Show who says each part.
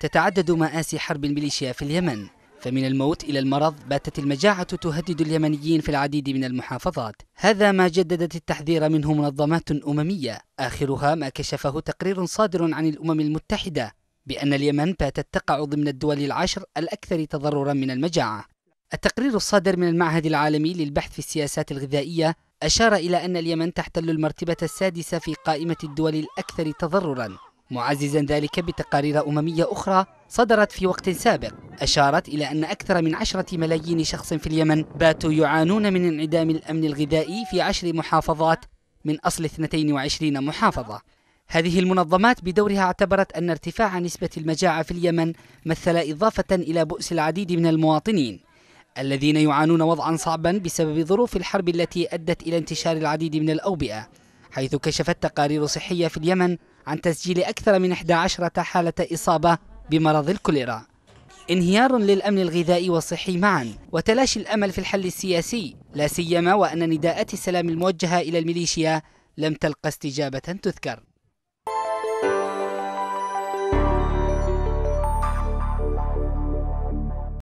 Speaker 1: تتعدد مآسي حرب الميليشيا في اليمن فمن الموت إلى المرض باتت المجاعة تهدد اليمنيين في العديد من المحافظات هذا ما جددت التحذير منه منظمات أممية آخرها ما كشفه تقرير صادر عن الأمم المتحدة بأن اليمن باتت تقع ضمن الدول العشر الأكثر تضررا من المجاعة التقرير الصادر من المعهد العالمي للبحث في السياسات الغذائية أشار إلى أن اليمن تحتل المرتبة السادسة في قائمة الدول الأكثر تضرراً معززا ذلك بتقارير أممية أخرى صدرت في وقت سابق أشارت إلى أن أكثر من عشرة ملايين شخص في اليمن باتوا يعانون من انعدام الأمن الغذائي في عشر محافظات من أصل 22 محافظة هذه المنظمات بدورها اعتبرت أن ارتفاع نسبة المجاعة في اليمن مثل إضافة إلى بؤس العديد من المواطنين الذين يعانون وضعا صعبا بسبب ظروف الحرب التي أدت إلى انتشار العديد من الأوبئة حيث كشفت تقارير صحية في اليمن عن تسجيل أكثر من 11 حالة إصابة بمرض الكوليرا انهيار للأمن الغذائي والصحي معا وتلاشي الأمل في الحل السياسي لا سيما وأن نداءات السلام الموجهة إلى الميليشيا لم تلقى استجابة تذكر